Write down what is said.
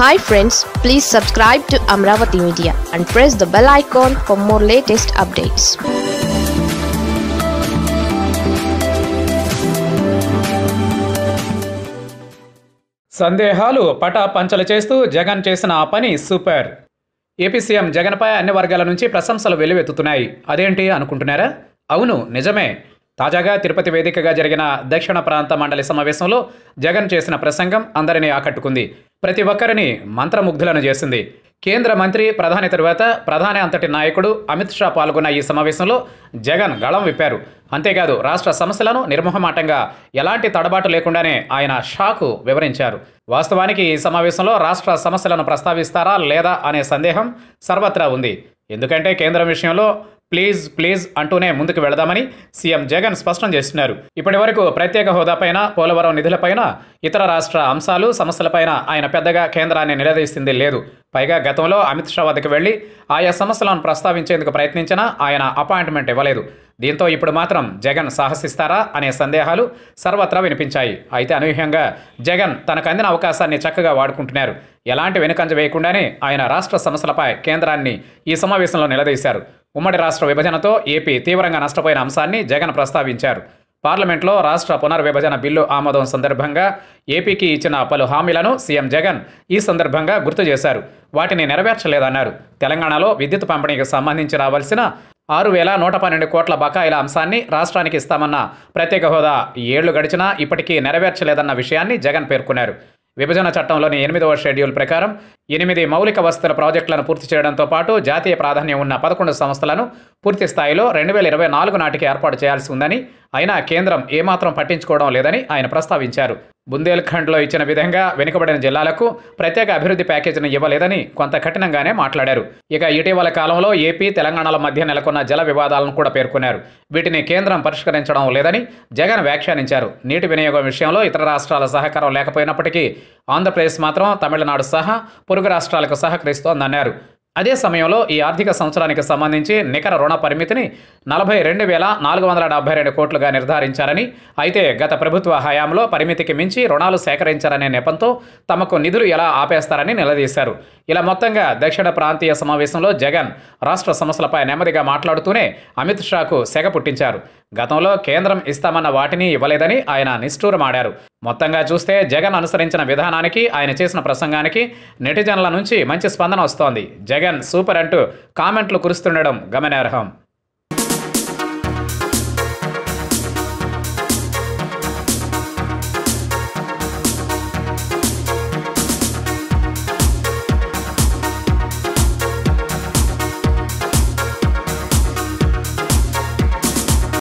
hi friends please subscribe to Amaravati media and press the bell icon for more latest updates సందేహాలు పటాపంచలు చేస్తూ జగన్ చేసిన ఆ పని సూపర్ ఏపీ సీఎం జగన్పై అన్ని వర్గాల నుంచి ప్రశంసలు వెల్లువెత్తుతున్నాయి అదేంటి అనుకుంటున్నారా అవును నిజమే తాజాగా తిరుపతి వేదికగా జరిగిన దక్షిణ ప్రాంత మండలి సమావేశంలో జగన్ చేసిన ప్రసంగం అందరినీ ఆకట్టుకుంది ప్రతి ఒక్కరిని మంత్రముగ్ధులను చేసింది కేంద్ర మంత్రి ప్రధాని తరువాత ప్రధాని అంతటి నాయకుడు అమిత్ షా పాల్గొన్న ఈ సమావేశంలో జగన్ గళం విప్పారు అంతేకాదు రాష్ట్ర సమస్యలను నిర్మోహమాటంగా ఎలాంటి తడబాటు లేకుండానే ఆయన షాకు వివరించారు వాస్తవానికి ఈ సమావేశంలో రాష్ట్ర సమస్యలను ప్రస్తావిస్తారా లేదా అనే సందేహం సర్వత్రా ఉంది ఎందుకంటే కేంద్రం విషయంలో ప్లీజ్ ప్లీజ్ అంటూనే ముందుకు వెళదామని సీఎం జగన్ స్పష్టం చేస్తున్నారు ఇప్పటి వరకు ప్రత్యేక హోదాపైన పోలవరం నిధులపైన ఇతర రాష్ట్ర అంశాలు సమస్యలపైన ఆయన పెద్దగా కేంద్రాన్ని నిలదీసింది లేదు పైగా గతంలో అమిత్ షా వద్దకు వెళ్లి ఆయా సమస్యలను ప్రస్తావించేందుకు ప్రయత్నించినా ఆయన అపాయింట్మెంట్ ఇవ్వలేదు దీంతో ఇప్పుడు మాత్రం జగన్ సాహసిస్తారా అనే సందేహాలు సర్వత్రా వినిపించాయి అయితే అనూహ్యంగా జగన్ తనకు అందిన అవకాశాన్ని చక్కగా వాడుకుంటున్నారు ఎలాంటి వెనుకంజ వేయకుండానే ఆయన రాష్ట్ర సమస్యలపై కేంద్రాన్ని ఈ సమావేశంలో నిలదీశారు ఉమ్మడి రాష్ట్ర విభజనతో ఏపీ తీవ్రంగా నష్టపోయిన అంశాన్ని జగన్ ప్రస్తావించారు పార్లమెంట్లో రాష్ట్ర పునర్విభజన బిల్లు ఆమోదం సందర్భంగా ఏపీకి ఇచ్చిన పలు హామీలను సీఎం జగన్ ఈ సందర్భంగా గుర్తు చేశారు వాటిని నెరవేర్చలేదన్నారు తెలంగాణలో విద్యుత్ పంపిణీకి సంబంధించి రావాల్సిన ఆరు వేల నూట పన్నెండు కోట్ల బకాయిల అంశాన్ని రాష్ట్రానికి ఇస్తామన్న ప్రత్యేక హోదా ఏళ్లు గడిచినా ఇప్పటికీ నెరవేర్చలేదన్న విషయాన్ని జగన్ పేర్కొన్నారు విభజన చట్టంలోని ఎనిమిదవ షెడ్యూల్ ప్రకారం ఎనిమిది మౌలిక వసతుల ప్రాజెక్టులను పూర్తి చేయడంతో పాటు జాతీయ ప్రాధాన్యం ఉన్న పదకొండు సంస్థలను పూర్తి స్థాయిలో రెండు వేల ఇరవై నాలుగు నాటికి ఏర్పాటు చేయాల్సి ఉందని అయినా కేంద్రం ఏమాత్రం పట్టించుకోవడం లేదని ఆయన ప్రస్తావించారు బుందేల్ఖండ్లో ఇచ్చిన విధంగా వెనుకబడిన జిల్లాలకు ప్రత్యేక అభివృద్ధి ప్యాకేజీని ఇవ్వలేదని కొంత కఠినంగానే మాట్లాడారు ఇక ఇటీవల కాలంలో ఏపీ తెలంగాణల మధ్య నెలకొన్న జల వివాదాలను కూడా పేర్కొన్నారు వీటిని కేంద్రం పరిష్కరించడం లేదని జగన్ వ్యాఖ్యానించారు నీటి వినియోగం విషయంలో ఇతర రాష్ట్రాల సహకారం లేకపోయినప్పటికీ ఆంధ్రప్రదేశ్ మాత్రం తమిళనాడు సహా పొరుగు రాష్ట్రాలకు సహకరిస్తోందన్నారు అదే సమయంలో ఈ ఆర్థిక సంవత్సరానికి సంబంధించి నికర రుణ పరిమితిని నలభై రెండు వేల నాలుగు వందల డెబ్బై రెండు కోట్లుగా నిర్ధారించారని అయితే గత ప్రభుత్వ హయాంలో పరిమితికి మించి రుణాలు సేకరించారనే నెపంతో తమకు నిధులు ఎలా ఆపేస్తారని నిలదీశారు ఇలా మొత్తంగా దక్షిణ ప్రాంతీయ సమావేశంలో జగన్ రాష్ట్ర సమస్యలపై నెమ్మదిగా మాట్లాడుతూనే అమిత్ షాకు సెగ పుట్టించారు గతంలో కేంద్రం ఇస్తామన్న వాటిని ఇవ్వలేదని ఆయన నిష్ఠూరమాడారు మొత్తంగా చూస్తే జగన్ అనుసరించిన విధానానికి ఆయన చేసిన ప్రసంగానికి నెటిజన్ల నుంచి మంచి స్పందన వస్తోంది జగన్ సూపర్ అంటూ కామెంట్లు కురుస్తుండడం గమనార్హం